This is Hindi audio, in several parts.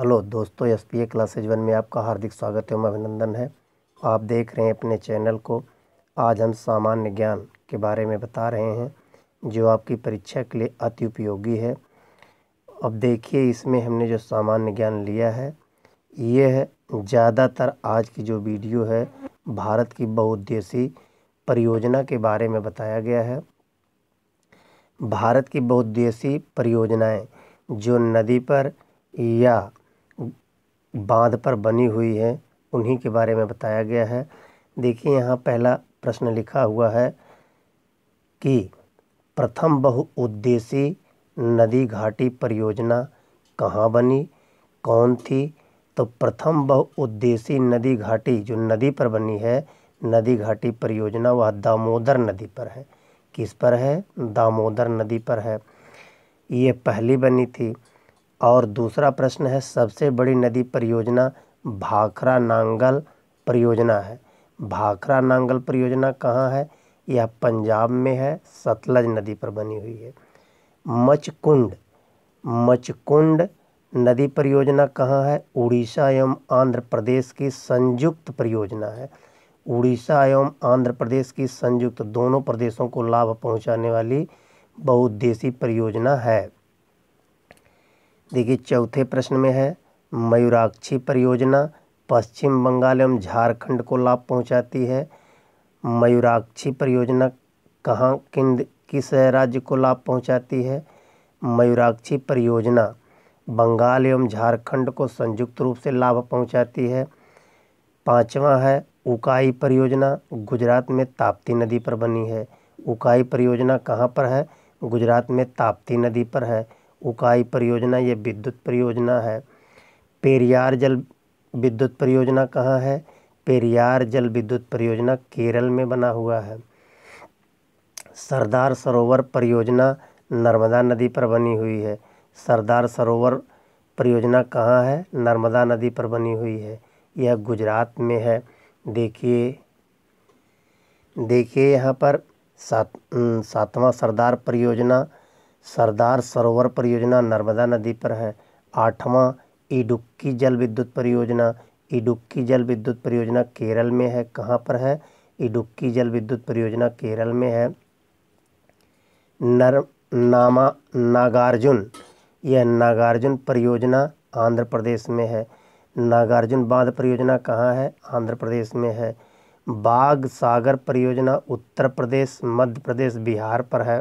हेलो दोस्तों S P A classes one में आपका हार्दिक स्वागत एवं अभिनंदन है आप देख रहे हैं अपने चैनल को आज हम सामान्य ज्ञान के बारे में बता रहे हैं जो आपकी परीक्षा के लिए अति उपयोगी है अब देखिए इसमें हमने जो सामान्य ज्ञान लिया है ये है ज़्यादातर आज की जो वीडियो है भारत की बहुउद्देशीय परियोजना के बारे में बताया गया है भारत की बहुउद्देशीय परियोजनाएँ जो नदी पर या बांध पर बनी हुई है उन्हीं के बारे में बताया गया है देखिए यहाँ पहला प्रश्न लिखा हुआ है कि प्रथम बहुउद्देशी नदी घाटी परियोजना कहाँ बनी कौन थी तो प्रथम बहुउद्देशी नदी घाटी जो नदी पर बनी है नदी घाटी परियोजना वह दामोदर नदी पर है किस पर है दामोदर नदी पर है ये पहली बनी थी और दूसरा प्रश्न है सबसे बड़ी नदी परियोजना भाखरा नांगल परियोजना है भाखरा नांगल परियोजना कहाँ है यह पंजाब में है सतलज नदी पर बनी हुई है मचकुंड मचकुंड नदी परियोजना कहाँ है उड़ीसा एवं आंध्र प्रदेश की संयुक्त परियोजना है उड़ीसा एवं आंध्र प्रदेश की संयुक्त दोनों प्रदेशों को लाभ पहुंचाने वाली बहुद्देशी परियोजना है देखिए चौथे प्रश्न में है मयूराक्षी परियोजना पश्चिम बंगाल एवं झारखंड को लाभ पहुंचाती है मयूराक्षी परियोजना कहाँ किन किस राज्य को लाभ पहुंचाती है मयूराक्षी परियोजना बंगाल एवं झारखंड को संयुक्त रूप से लाभ पहुंचाती है पांचवा है उकाई परियोजना गुजरात में ताप्ती नदी पर बनी है उकाई परियोजना कहाँ पर है गुजरात में ताप्ती नदी पर है उकाई परियोजना ये विद्युत परियोजना है पेरियार जल विद्युत परियोजना कहाँ है पेरियार जल विद्युत परियोजना केरल में बना हुआ है सरदार सरोवर परियोजना नर्मदा नदी पर बनी हुई है सरदार सरोवर परियोजना कहाँ है नर्मदा नदी पर बनी हुई है यह गुजरात में है देखिए देखिए यहाँ पर सात सातवां सरदार परियोजना सरदार सरोवर परियोजना नर्मदा नदी पर है आठवां इडुक्की जल विद्युत परियोजना इडुक्की जल विद्युत परियोजना केरल में है कहाँ पर है इडुक्की जल विद्युत परियोजना केरल में है नर नामा नागार्जुन यह नागार्जुन परियोजना आंध्र प्रदेश में है नागार्जुन बांध परियोजना कहाँ है आंध्र प्रदेश में है बाघ सागर परियोजना उत्तर प्रदेश मध्य प्रदेश बिहार पर है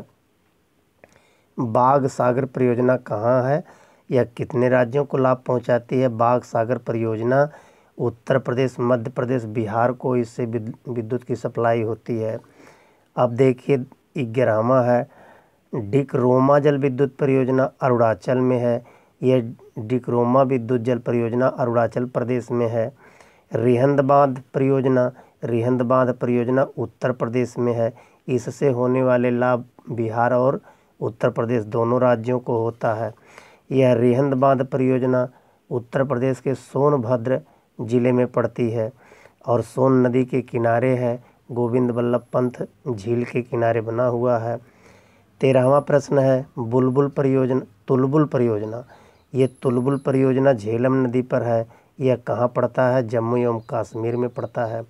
बाघ सागर परियोजना कहाँ है या कितने राज्यों को लाभ पहुँचाती है बाघ सागर परियोजना उत्तर प्रदेश मध्य प्रदेश बिहार को इससे विद्युत की सप्लाई होती है अब देखिए ग्यारहवा है डिकरोमा जल विद्युत परियोजना अरुणाचल में है यह डिकरोमा विद्युत जल परियोजना अरुणाचल प्रदेश में है रिहंद बांध परियोजना रिहंद बांध परियोजना उत्तर प्रदेश में है इससे होने वाले लाभ बिहार और उत्तर प्रदेश दोनों राज्यों को होता है यह रिहंद बांध परियोजना उत्तर प्रदेश के सोनभद्र ज़िले में पड़ती है और सोन नदी के किनारे है गोविंद वल्लभ पंत झील के किनारे बना हुआ है तेरहवा प्रश्न है बुलबुल परियोजना तुलबुल परियोजना ये तुलबुल परियोजना झेलम नदी पर है यह कहाँ पड़ता है जम्मू एवं कश्मीर में पड़ता है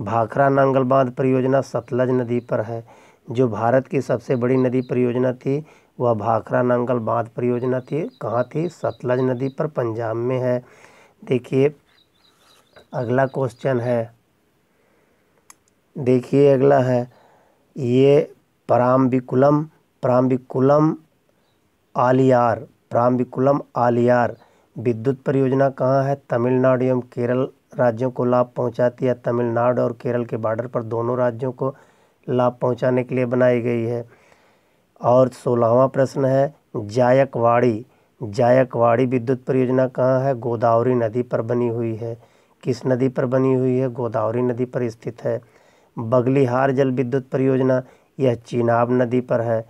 भाखरा नांगल बांध परियोजना सतलज नदी पर है जो भारत की सबसे बड़ी नदी परियोजना थी वह भाखरा नांगल बांध परियोजना थी कहाँ थी सतलज नदी पर पंजाब में है देखिए अगला क्वेश्चन है देखिए अगला है ये प्राम्बिकुलम प्राम्बिकुलम आलियार प्राम्बिकुलम आलियार विद्युत परियोजना कहाँ है तमिलनाडु एवं केरल राज्यों को लाभ पहुँचाती है तमिलनाडु और केरल के बॉर्डर पर दोनों राज्यों को लाभ पहुंचाने के लिए बनाई गई है और सोलहवा प्रश्न है जायकवाड़ी जायकवाड़ी विद्युत परियोजना कहाँ है गोदावरी नदी पर बनी हुई है किस नदी पर बनी हुई है गोदावरी नदी पर स्थित है बगलीहार जल विद्युत परियोजना यह चिनाब नदी पर है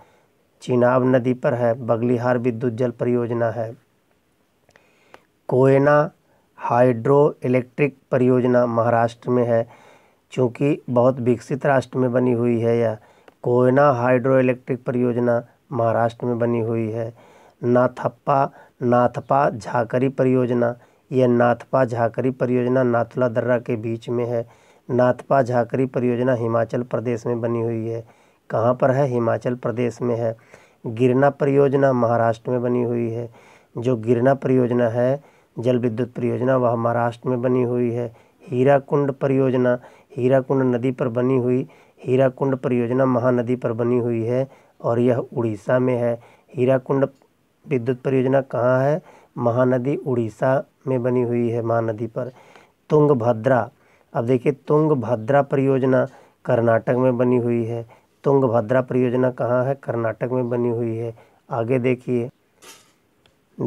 चिनाब नदी पर है बगलीहार विद्युत जल परियोजना है कोयना हाइड्रो इलेक्ट्रिक परियोजना महाराष्ट्र में है चूँकि बहुत विकसित राष्ट्र में बनी हुई है यह कोयना हाइड्रो इलेक्ट्रिक परियोजना महाराष्ट्र में बनी हुई है नाथप्पा नाथपा झाकरी परियोजना यह नाथपा झाकरी परियोजना नाथुला दर्रा के बीच में है नाथपा झाकरी परियोजना हिमाचल प्रदेश में बनी हुई है कहाँ पर है हिमाचल प्रदेश में है गिरना परियोजना महाराष्ट्र में बनी हुई है जो गिरना परियोजना है जल विद्युत परियोजना वह महाराष्ट्र में बनी हुई है हीरा कुंड परियोजना हीराकुंड नदी पर बनी हुई हीराकुंड परियोजना महानदी पर बनी हुई है और यह उड़ीसा में है हीराकुंड विद्युत परियोजना कहाँ है महानदी उड़ीसा में बनी हुई है महानदी पर तुंग भद्रा अब देखिए तुंग भद्रा परियोजना कर्नाटक में बनी हुई है तुंग भद्रा परियोजना कहाँ है कर्नाटक में बनी हुई है आगे देखिए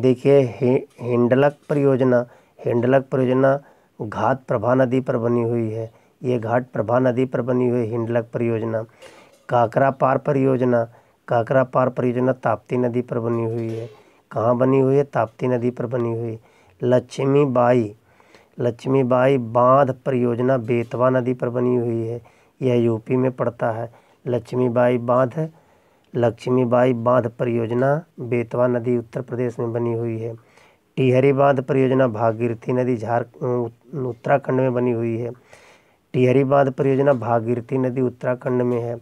देखिए हिंडलक परियोजना हिंडलक परियोजना घात प्रभा नदी पर बनी हुई है ये घाट प्रभा नदी पर बनी हुई हिंडलक परियोजना काकरा पार परियोजना काकरा पार परियोजना ताप्ती नदी पर बनी हुई है कहाँ बनी हुई है ताप्ती नदी पर बनी हुई लक्ष्मीबाई लक्ष्मीबाई बांध परियोजना बेतवा नदी पर बनी हुई है यह यूपी में पड़ता है लक्ष्मीबाई बांध लक्ष्मीबाई बांध परियोजना बेतवा नदी उत्तर प्रदेश में बनी हुई है टिहरी बांध परियोजना भागीरथी नदी झार उत्तराखंड में बनी हुई है टिहरी बांध परियोजना भागीरथी नदी उत्तराखंड में है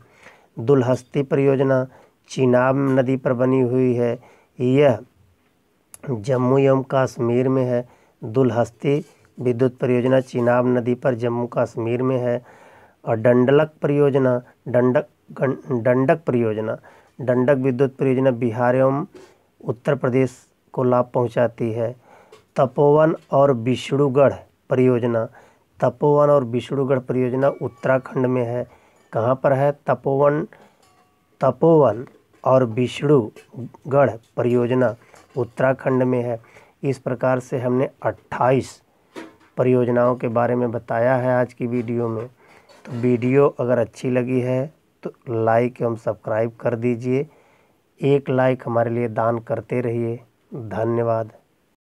दुलहस्ती परियोजना चिनाब नदी पर बनी हुई है यह जम्मू एवं कश्मीर में है दुलहस्ती विद्युत परियोजना चिनाब नदी पर जम्मू कश्मीर में है और डंडलक परियोजना डंडक डंडक परियोजना डंडक विद्युत परियोजना बिहार एवं उत्तर प्रदेश को लाभ पहुंचाती है तपोवन और विष्णुगढ़ परियोजना तपोवन और विष्णुगढ़ परियोजना उत्तराखंड में है कहाँ पर है तपोवन तपोवन और विष्णुगढ़ परियोजना उत्तराखंड में है इस प्रकार से हमने 28 परियोजनाओं के बारे में बताया है आज की वीडियो में तो वीडियो अगर अच्छी लगी है तो लाइक एवं सब्सक्राइब कर दीजिए एक लाइक हमारे लिए दान करते रहिए धन्यवाद